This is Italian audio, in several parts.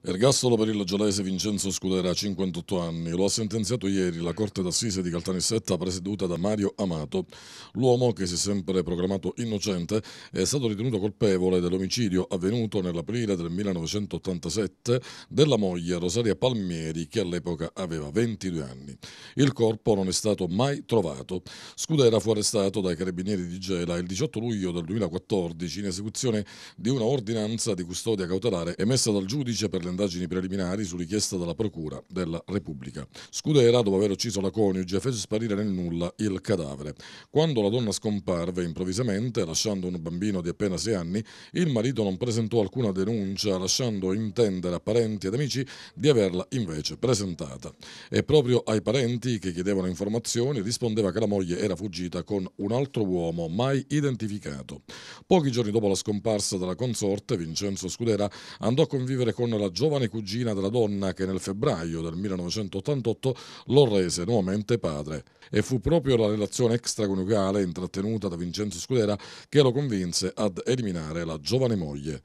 Ergastolo per il gelese Vincenzo Scudera, 58 anni, lo ha sentenziato ieri la Corte d'Assise di Caltanissetta presieduta da Mario Amato. L'uomo, che si è sempre proclamato innocente, è stato ritenuto colpevole dell'omicidio avvenuto nell'aprile del 1987 della moglie Rosaria Palmieri, che all'epoca aveva 22 anni. Il corpo non è stato mai trovato. Scudera fu arrestato dai carabinieri di Gela il 18 luglio del 2014 in esecuzione di una ordinanza di custodia cautelare emessa dal giudice per le le indagini preliminari su richiesta della Procura della Repubblica. Scudera, dopo aver ucciso la coniuge, fece sparire nel nulla il cadavere. Quando la donna scomparve improvvisamente, lasciando un bambino di appena sei anni, il marito non presentò alcuna denuncia, lasciando intendere a parenti ed amici di averla invece presentata. E proprio ai parenti che chiedevano informazioni rispondeva che la moglie era fuggita con un altro uomo mai identificato. Pochi giorni dopo la scomparsa della consorte, Vincenzo Scudera andò a convivere con la giovane cugina della donna che nel febbraio del 1988 lo rese nuovamente padre. E fu proprio la relazione extraconiugale intrattenuta da Vincenzo Scudera che lo convinse ad eliminare la giovane moglie.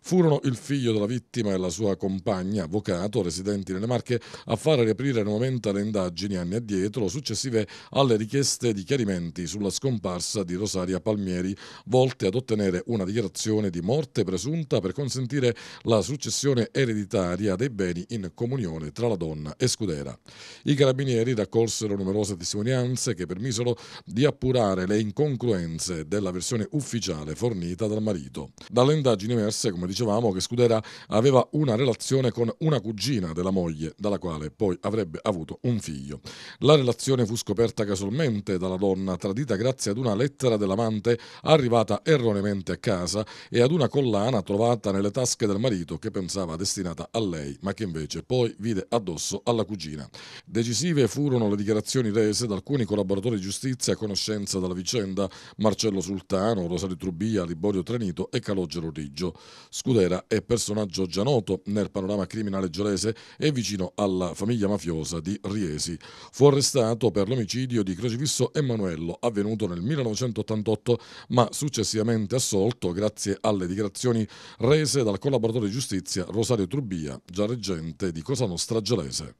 Furono il figlio della vittima e la sua compagna, avvocato, residenti nelle Marche, a fare riaprire nuovamente le indagini anni addietro, successive alle richieste di chiarimenti sulla scomparsa di Rosaria Palmieri, volte ad ottenere una dichiarazione di morte presunta per consentire la successione ereditaria dei beni in comunione tra la donna e Scudera. I carabinieri raccolsero numerose testimonianze che permisero di appurare le incongruenze della versione ufficiale fornita dal marito. Dalle indagini emerse, come dicevamo che Scudera aveva una relazione con una cugina della moglie, dalla quale poi avrebbe avuto un figlio. La relazione fu scoperta casualmente dalla donna, tradita grazie ad una lettera dell'amante arrivata erroneamente a casa e ad una collana trovata nelle tasche del marito che pensava destinata a lei, ma che invece poi vide addosso alla cugina. Decisive furono le dichiarazioni rese da alcuni collaboratori di giustizia a conoscenza della vicenda, Marcello Sultano, Rosario Trubia, Liborio Trenito e Calogero Riggio. Scudera è personaggio già noto nel panorama criminale giolese e vicino alla famiglia mafiosa di Riesi. Fu arrestato per l'omicidio di Crocifisso Emanuello avvenuto nel 1988 ma successivamente assolto grazie alle dichiarazioni rese dal collaboratore di giustizia Rosario Trubbia, già reggente di Cosa Nostra Gelese.